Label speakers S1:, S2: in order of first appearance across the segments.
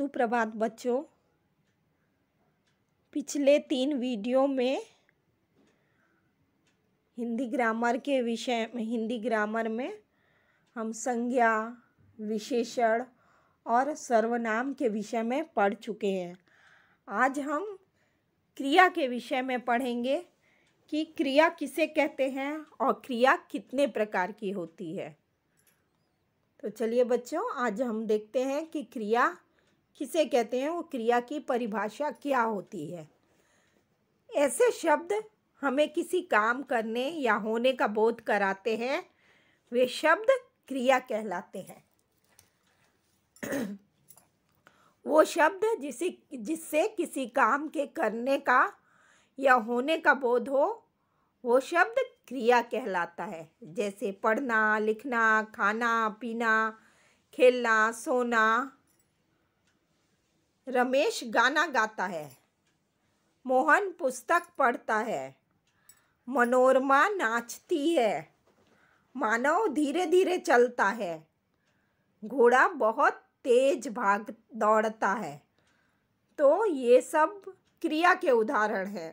S1: सुप्रभात बच्चों पिछले तीन वीडियो में हिंदी ग्रामर के विषय में हिंदी ग्रामर में हम संज्ञा विशेषण और सर्वनाम के विषय में पढ़ चुके हैं आज हम क्रिया के विषय में पढ़ेंगे कि क्रिया किसे कहते हैं और क्रिया कितने प्रकार की होती है तो चलिए बच्चों आज हम देखते हैं कि क्रिया किसे कहते हैं वो क्रिया की परिभाषा क्या होती है ऐसे शब्द हमें किसी काम करने या होने का बोध कराते हैं वे शब्द क्रिया कहलाते हैं वो शब्द जिसे जिससे किसी काम के करने का या होने का बोध हो वो शब्द क्रिया कहलाता है जैसे पढ़ना लिखना खाना पीना खेलना सोना रमेश गाना गाता है मोहन पुस्तक पढ़ता है मनोरमा नाचती है मानव धीरे धीरे चलता है घोड़ा बहुत तेज भाग दौड़ता है तो ये सब क्रिया के उदाहरण हैं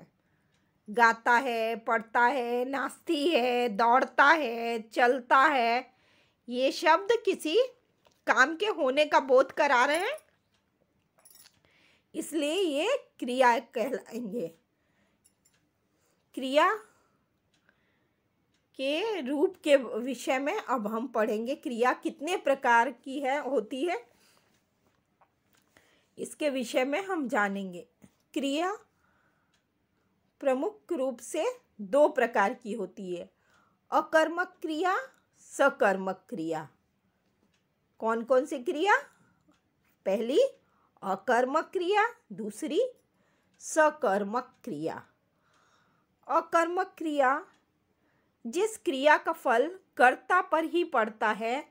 S1: गाता है पढ़ता है नाचती है दौड़ता है चलता है ये शब्द किसी काम के होने का बोध करा रहे हैं इसलिए ये क्रिया कहलाएंगे क्रिया के रूप के विषय में अब हम पढ़ेंगे क्रिया कितने प्रकार की है होती है इसके विषय में हम जानेंगे क्रिया प्रमुख रूप से दो प्रकार की होती है अकर्मक क्रिया सकर्मक क्रिया कौन कौन सी क्रिया पहली अकर्मक क्रिया दूसरी सकर्मक क्रिया अकर्मक क्रिया जिस क्रिया का फल कर्ता पर ही पड़ता है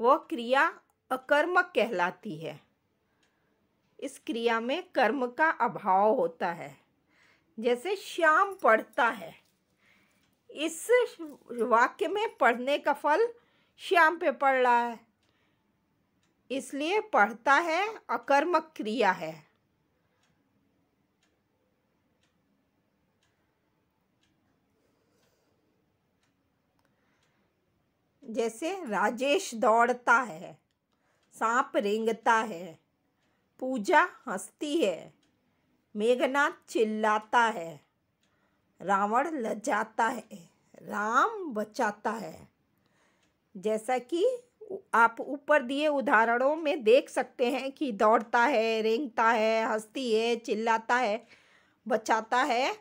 S1: वह क्रिया अकर्मक कहलाती है इस क्रिया में कर्म का अभाव होता है जैसे श्याम पढ़ता है इस वाक्य में पढ़ने का फल श्याम पे पड़ रहा है इसलिए पढ़ता है अकर्मक क्रिया है जैसे राजेश दौड़ता है सांप रेंगता है पूजा हंसती है मेघनाथ चिल्लाता है रावण लजाता है राम बचाता है जैसा कि आप ऊपर दिए उदाहरणों में देख सकते हैं कि दौड़ता है रेंगता है हंसती है चिल्लाता है बचाता है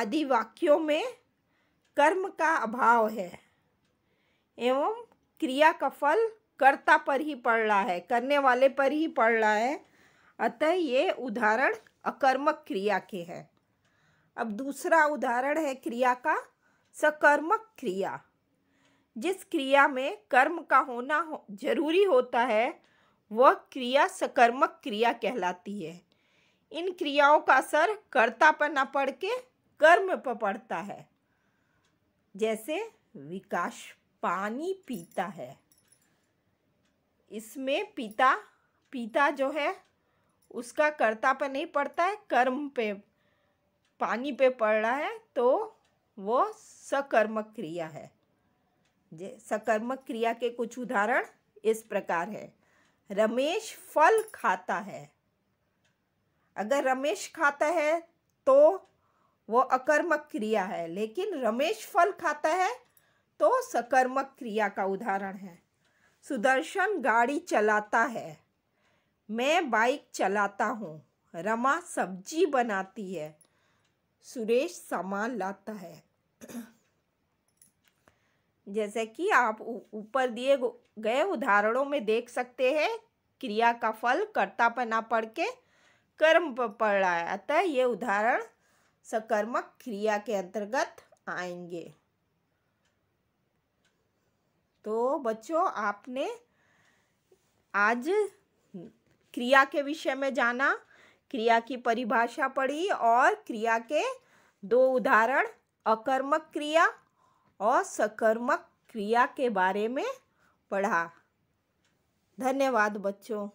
S1: आदि वाक्यों में कर्म का अभाव है एवं क्रिया का फल कर्ता पर ही पड़ रहा है करने वाले पर ही पड़ रहा है अतः ये उदाहरण अकर्मक क्रिया के हैं अब दूसरा उदाहरण है क्रिया का सकर्मक क्रिया जिस क्रिया में कर्म का होना हो, जरूरी होता है वह क्रिया सकर्मक क्रिया कहलाती है इन क्रियाओं का असर कर्ता पर न पड़ के कर्म पर पड़ता है जैसे विकास पानी पीता है इसमें पिता पिता जो है उसका कर्ता पर नहीं पड़ता है कर्म पे पानी पे पड़ रहा है तो वो सकर्मक क्रिया है सकर्मक क्रिया के कुछ उदाहरण इस प्रकार है रमेश फल खाता है अगर रमेश खाता है तो वो अकर्मक क्रिया है लेकिन रमेश फल खाता है तो सकर्मक क्रिया का उदाहरण है सुदर्शन गाड़ी चलाता है मैं बाइक चलाता हूँ रमा सब्जी बनाती है सुरेश सामान लाता है जैसे कि आप ऊपर दिए गए उदाहरणों में देख सकते हैं क्रिया का फल कर्ता पर ना पढ़ के कर्म पर पड़ रहा है अतः ये उदाहरण सकर्मक क्रिया के अंतर्गत आएंगे तो बच्चों आपने आज क्रिया के विषय में जाना क्रिया की परिभाषा पढ़ी और क्रिया के दो उदाहरण अकर्मक क्रिया और सकर्मक क्रिया के बारे में पढ़ा धन्यवाद बच्चों